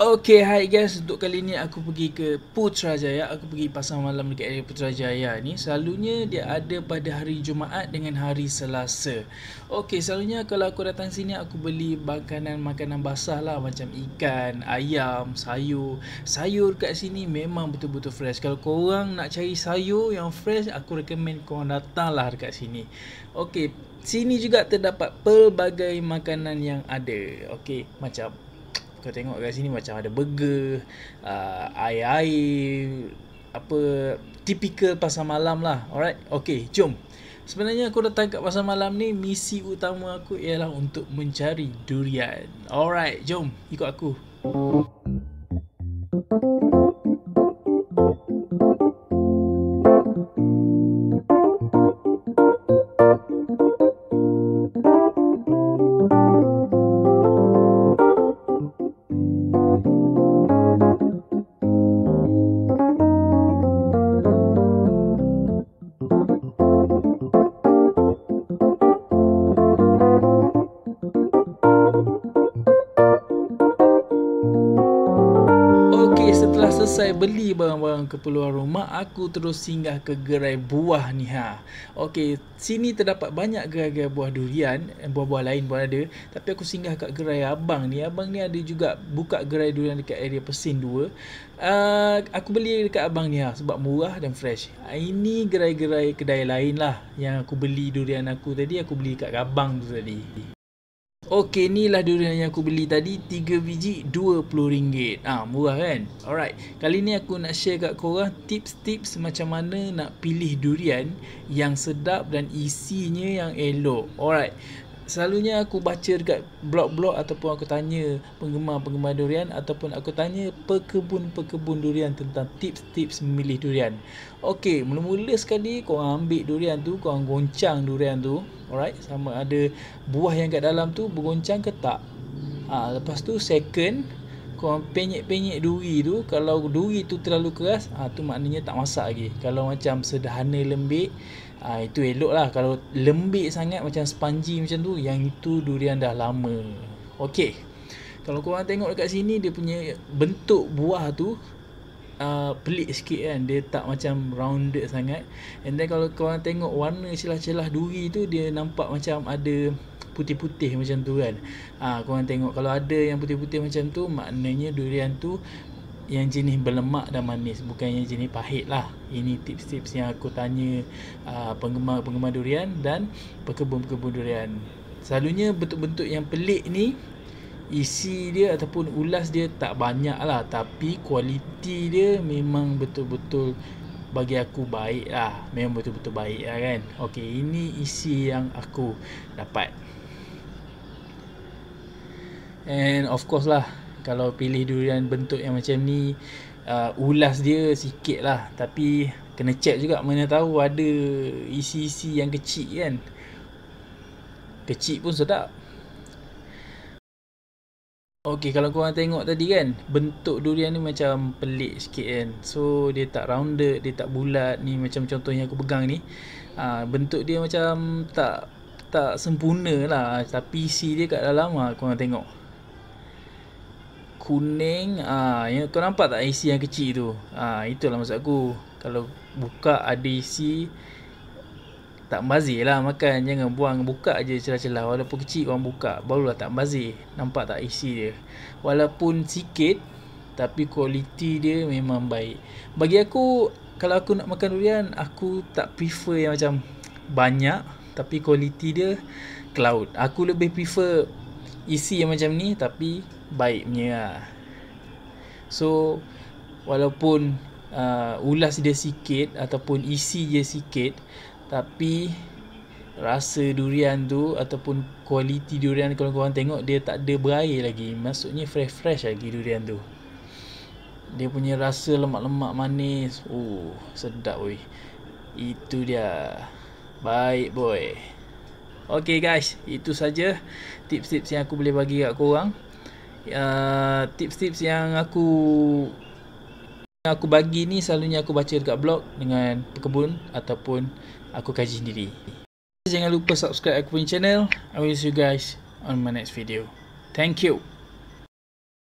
Okay, hi guys. Untuk kali ni aku pergi ke Putrajaya. Aku pergi pasang malam dekat area Putrajaya ni. Selalunya dia ada pada hari Jumaat dengan hari Selasa. Okay, selalunya kalau aku datang sini aku beli makanan-makanan basah lah. Macam ikan, ayam, sayur. Sayur kat sini memang betul-betul fresh. Kalau korang nak cari sayur yang fresh, aku recommend korang datang lah dekat sini. Okay, sini juga terdapat pelbagai makanan yang ada. Okay, macam kau tengok kat sini macam ada burger uh, air-air apa typical pasar malam lah alright okay jom sebenarnya aku datang kat pasar malam ni misi utama aku ialah untuk mencari durian alright jom ikut aku Música selesai beli barang-barang keperluan rumah, aku terus singgah ke gerai buah ni ha. Okey, sini terdapat banyak gerai-gerai buah durian, eh, buah-buah lain pun ada, tapi aku singgah kat gerai abang ni. Abang ni ada juga buka gerai durian dekat area Pesin 2. Uh, ah, aku beli dekat abang ni ha sebab murah dan fresh. Ah, ini gerai-gerai kedai lain lah yang aku beli durian aku tadi, aku beli kat abang tu tadi ni lah durian yang aku beli tadi 3 biji RM20. Ah, ha, murah kan? Alright. Kali ni aku nak share kat korang tips-tips macam mana nak pilih durian yang sedap dan isinya yang elok. Alright selalunya aku baca dekat blog-blog ataupun aku tanya penggemar-penggemar durian ataupun aku tanya pekebun-pekebun durian tentang tips-tips memilih durian. Okey, mula-mula sekali kau ambil durian tu, kau goncang durian tu. Alright, sama ada buah yang kat dalam tu bergoncang ke tak. ha, lepas tu second, kau penyek-penyek duri tu kalau duri tu terlalu keras ah tu maknanya tak masak lagi kalau macam sederhana lembik ah itu elok lah kalau lembik sangat macam spongy macam tu yang itu durian dah lama okey kalau korang tengok dekat sini dia punya bentuk buah tu Uh, pelik sikit kan dia tak macam rounded sangat and then kalau korang tengok warna celah-celah duri tu dia nampak macam ada putih-putih macam tu kan ha, Korang tengok kalau ada yang putih-putih macam tu Maknanya durian tu yang jenis berlemak dan manis Bukan yang jenis pahit lah Ini tips-tips yang aku tanya ha, penggemar-penggemar durian Dan pekebun-pekebun durian Selalunya bentuk-bentuk yang pelik ni Isi dia ataupun ulas dia tak banyak lah Tapi kualiti dia memang betul-betul bagi aku baik lah Memang betul-betul baik lah kan Okay ini isi yang aku dapat And of course lah Kalau pilih durian bentuk yang macam ni uh, Ulas dia sikit lah Tapi kena check juga mana tahu ada isi-isi yang kecil kan Kecil pun sedap Okey kalau korang tengok tadi kan bentuk durian ni macam pelik sikit kan. So dia tak rounded, dia tak bulat. Ni macam contoh yang aku pegang ni. Ha, bentuk dia macam tak tak sempurna lah tapi isi dia kat dalam ah korang tengok kuning ah uh, yang kau nampak tak IC yang kecil tu ah uh, itulah maksud aku kalau buka ada IC tak mazilah makan jangan buang buka aje celah-celah walaupun kecil orang buka barulah tak mazih nampak tak IC dia walaupun sikit tapi kualiti dia memang baik bagi aku kalau aku nak makan durian aku tak prefer yang macam banyak tapi kualiti dia cloud aku lebih prefer isi yang macam ni tapi baiknya lah. So walaupun uh, ulas dia sikit ataupun isi dia sikit tapi rasa durian tu ataupun kualiti durian kalau korang tengok dia tak ada berair lagi maksudnya fresh fresh lagi durian tu dia punya rasa lemak-lemak manis oh sedap weh itu dia baik boy Okay guys, itu saja tips-tips yang aku boleh bagi kat korang. Uh, tips-tips yang aku yang aku bagi ni selalunya aku baca dekat blog dengan pekebun ataupun aku kaji sendiri. Jangan lupa subscribe aku punya channel. I will see you guys on my next video. Thank you.